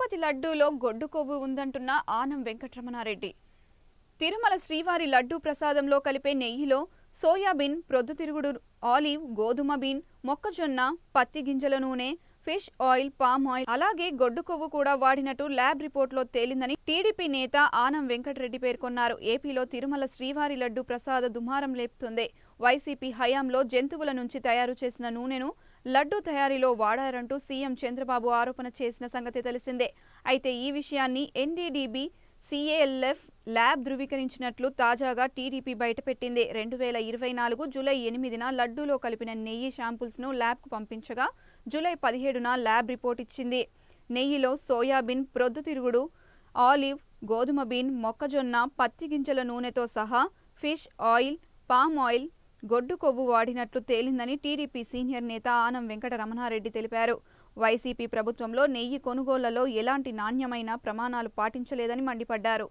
తిరుపతి లడ్డూలో గొడ్డు కొవ్వు ఉందంటున్న ఆనం వెంకటరమణారెడ్డి తిరుమల శ్రీవారి లడ్డూ ప్రసాదంలో కలిపే నెయ్యిలో సోయాబీన్ ప్రొద్దుతిరుగుడు ఆలివ్ గోధుమ బీన్ మొక్కజొన్న పత్తి గింజల నూనె ఫిష్ ఆయిల్ పామ్ ఆయిల్ అలాగే గొడ్డు కొవ్వు కూడా వాడినట్టు ల్యాబ్ లో తేలిందని టీడీపీ నేత ఆనం వెంకటరెడ్డి పేర్కొన్నారు ఏపీలో తిరుమల శ్రీవారి లడ్డు ప్రసాద దుమారం లేపుతుంది వైసీపీ హయాంలో జంతువుల నుంచి తయారు చేసిన నూనెను లడ్డు తయారీలో వాడారంటూ సీఎం చంద్రబాబు ఆరోపణ చేసిన సంగతి తెలిసిందే అయితే ఈ విషయాన్ని ఎన్డీడీబీ సీఏఎల్ఎఫ్ ల్యాబ్ ధృవీకరించినట్లు తాజాగా టీడీపీ బయటపెట్టింది రెండు వేల ఇరవై నాలుగు జూలై ఎనిమిదిన లడ్డూలో కలిపిన నెయ్యి ల్యాబ్ ల్యాబ్కు పంపించగా జూలై పదిహేడున ల్యాబ్ రిపోర్ట్ ఇచ్చింది నెయ్యిలో సోయాబీన్ ప్రొద్దుతిరుగుడు ఆలివ్ గోధుమ బీన్ మొక్కజొన్న పత్తి గింజల నూనెతో సహా ఫిష్ ఆయిల్ పామ్ ఆయిల్ గొడ్డు కొవ్వు వాడినట్లు తేలిందని టీడీపీ సీనియర్ నేత ఆనం వెంకటరమణారెడ్డి తెలిపారు వైసీపీ ప్రభుత్వంలో నెయ్యి కొనుగోళ్లలో ఎలాంటి నాణ్యమైన ప్రమాణాలు పాటించలేదని మండిపడ్డారు